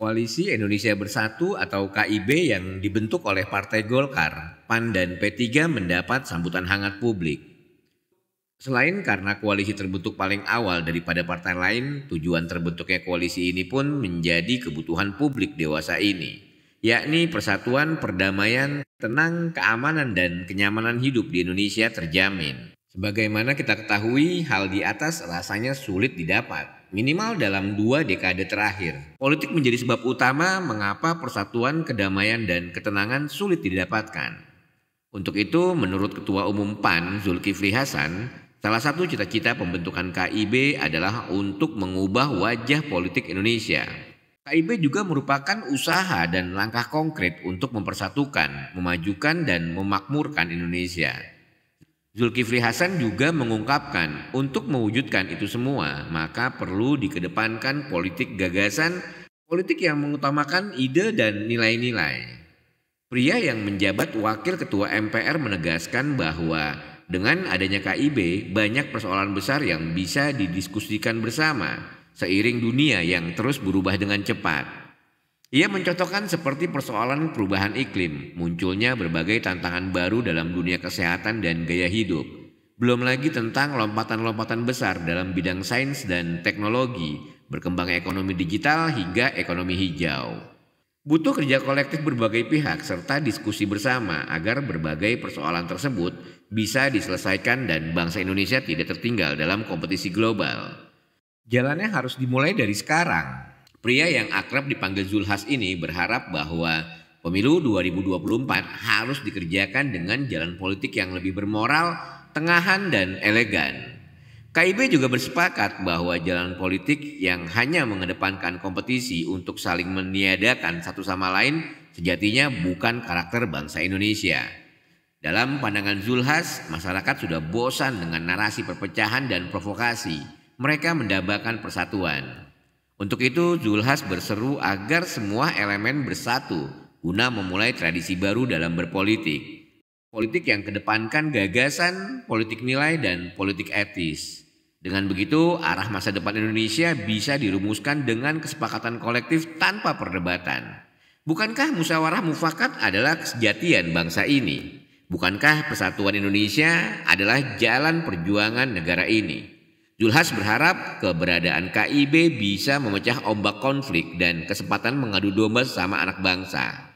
Koalisi Indonesia Bersatu atau KIB yang dibentuk oleh Partai Golkar, PAN dan P3 mendapat sambutan hangat publik. Selain karena koalisi terbentuk paling awal daripada partai lain, tujuan terbentuknya koalisi ini pun menjadi kebutuhan publik dewasa ini, yakni persatuan, perdamaian, tenang, keamanan, dan kenyamanan hidup di Indonesia terjamin. Sebagaimana kita ketahui, hal di atas rasanya sulit didapat, minimal dalam dua dekade terakhir. Politik menjadi sebab utama mengapa persatuan, kedamaian, dan ketenangan sulit didapatkan. Untuk itu, menurut Ketua Umum PAN Zulkifli Hasan, salah satu cita-cita pembentukan KIB adalah untuk mengubah wajah politik Indonesia. KIB juga merupakan usaha dan langkah konkret untuk mempersatukan, memajukan, dan memakmurkan Indonesia. Zulkifli Hasan juga mengungkapkan untuk mewujudkan itu semua maka perlu dikedepankan politik gagasan, politik yang mengutamakan ide dan nilai-nilai. Pria yang menjabat wakil ketua MPR menegaskan bahwa dengan adanya KIB banyak persoalan besar yang bisa didiskusikan bersama seiring dunia yang terus berubah dengan cepat. Ia mencontohkan seperti persoalan perubahan iklim, munculnya berbagai tantangan baru dalam dunia kesehatan dan gaya hidup. Belum lagi tentang lompatan-lompatan besar dalam bidang sains dan teknologi, berkembang ekonomi digital hingga ekonomi hijau. Butuh kerja kolektif berbagai pihak serta diskusi bersama agar berbagai persoalan tersebut bisa diselesaikan dan bangsa Indonesia tidak tertinggal dalam kompetisi global. Jalannya harus dimulai dari sekarang. Pria yang akrab dipanggil Zulhas ini berharap bahwa pemilu 2024 harus dikerjakan dengan jalan politik yang lebih bermoral, tengahan, dan elegan. KIB juga bersepakat bahwa jalan politik yang hanya mengedepankan kompetisi untuk saling meniadakan satu sama lain sejatinya bukan karakter bangsa Indonesia. Dalam pandangan Zulhas, masyarakat sudah bosan dengan narasi perpecahan dan provokasi. Mereka mendambakan persatuan. Untuk itu Zulhas berseru agar semua elemen bersatu guna memulai tradisi baru dalam berpolitik. Politik yang kedepankan gagasan, politik nilai, dan politik etis. Dengan begitu, arah masa depan Indonesia bisa dirumuskan dengan kesepakatan kolektif tanpa perdebatan. Bukankah musyawarah mufakat adalah kesejatian bangsa ini? Bukankah persatuan Indonesia adalah jalan perjuangan negara ini? Julhas berharap keberadaan KIB bisa memecah ombak konflik dan kesempatan mengadu domba sama anak bangsa.